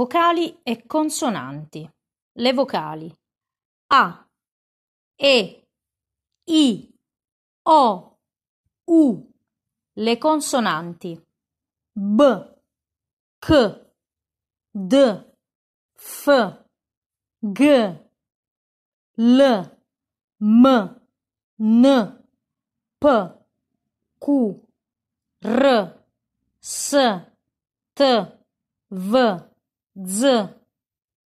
Vocali e consonanti. Le vocali A, E, I, O, U. Le consonanti B, K, D, F, G, L, M, N, P, Q, R, S, T, V. 子。